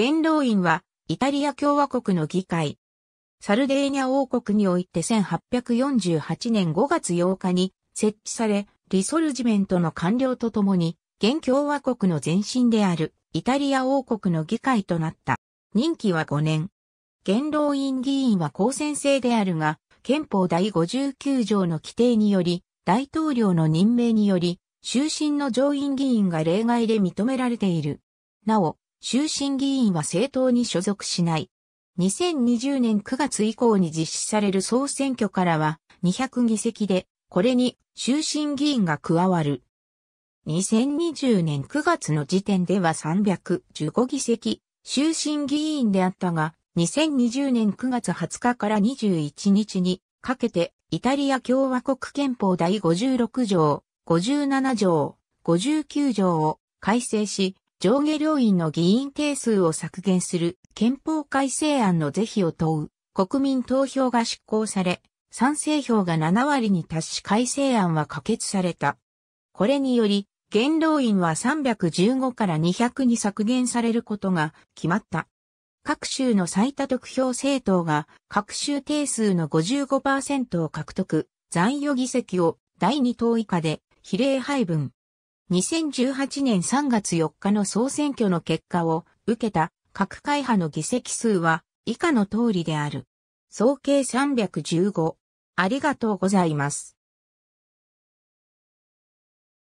元老院は、イタリア共和国の議会。サルデーニャ王国において1848年5月8日に設置され、リソルジメントの完了とともに、現共和国の前身であるイタリア王国の議会となった。任期は5年。元老院議員は公選制であるが、憲法第59条の規定により、大統領の任命により、終身の上院議員が例外で認められている。なお、終身議員は政党に所属しない。2020年9月以降に実施される総選挙からは200議席で、これに終身議員が加わる。2020年9月の時点では315議席、終身議員であったが、2020年9月20日から21日にかけて、イタリア共和国憲法第56条、57条、59条を改正し、上下両院の議員定数を削減する憲法改正案の是非を問う国民投票が執行され、賛成票が7割に達し改正案は可決された。これにより、元老院は315から200に削減されることが決まった。各州の最多得票政党が各州定数の55%を獲得、残余議席を第2党以下で比例配分、2018年3月4日の総選挙の結果を受けた各会派の議席数は以下の通りである。総計315。ありがとうございます。